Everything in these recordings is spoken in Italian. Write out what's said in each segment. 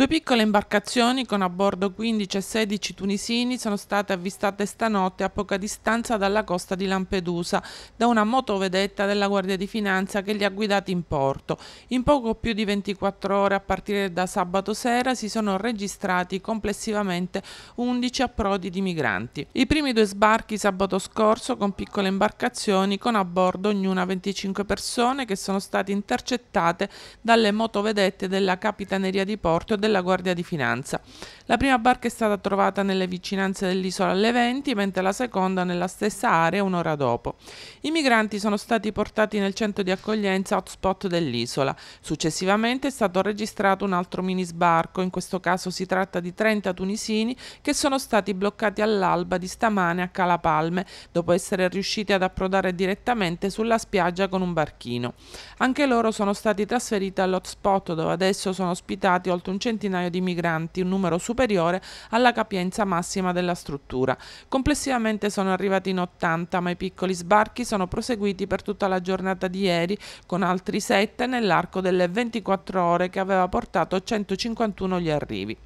Due piccole imbarcazioni con a bordo 15 e 16 tunisini sono state avvistate stanotte a poca distanza dalla costa di Lampedusa da una motovedetta della Guardia di Finanza che li ha guidati in porto. In poco più di 24 ore a partire da sabato sera si sono registrati complessivamente 11 approdi di migranti. I primi due sbarchi sabato scorso con piccole imbarcazioni con a bordo ognuna 25 persone che sono state intercettate dalle motovedette della Capitaneria di Porto e della della Guardia di Finanza. La prima barca è stata trovata nelle vicinanze dell'isola alle 20, mentre la seconda nella stessa area un'ora dopo. I migranti sono stati portati nel centro di accoglienza hotspot dell'isola. Successivamente è stato registrato un altro mini sbarco, in questo caso si tratta di 30 tunisini che sono stati bloccati all'alba di stamane a Calapalme, dopo essere riusciti ad approdare direttamente sulla spiaggia con un barchino. Anche loro sono stati trasferiti all'hotspot dove adesso sono ospitati oltre un centinaio centinaio di migranti, un numero superiore alla capienza massima della struttura. Complessivamente sono arrivati in 80, ma i piccoli sbarchi sono proseguiti per tutta la giornata di ieri con altri 7 nell'arco delle 24 ore che aveva portato 151 gli arrivi.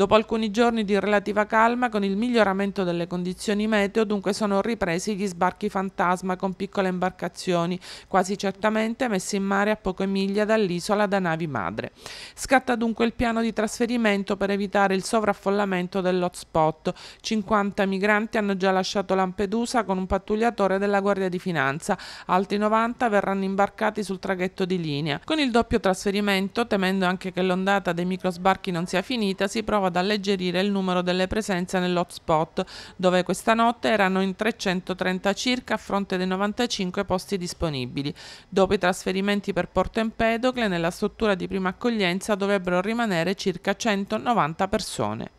Dopo alcuni giorni di relativa calma, con il miglioramento delle condizioni meteo, dunque sono ripresi gli sbarchi fantasma con piccole imbarcazioni, quasi certamente messe in mare a poche miglia dall'isola da navi madre. Scatta dunque il piano di trasferimento per evitare il sovraffollamento dell'hotspot. 50 migranti hanno già lasciato Lampedusa con un pattugliatore della Guardia di Finanza, altri 90 verranno imbarcati sul traghetto di linea. Con il doppio trasferimento, temendo anche che l'ondata dei microsbarchi non sia finita, si prova ad alleggerire il numero delle presenze nell'hotspot, dove questa notte erano in 330 circa a fronte dei 95 posti disponibili. Dopo i trasferimenti per Porto Empedocle, nella struttura di prima accoglienza dovrebbero rimanere circa 190 persone.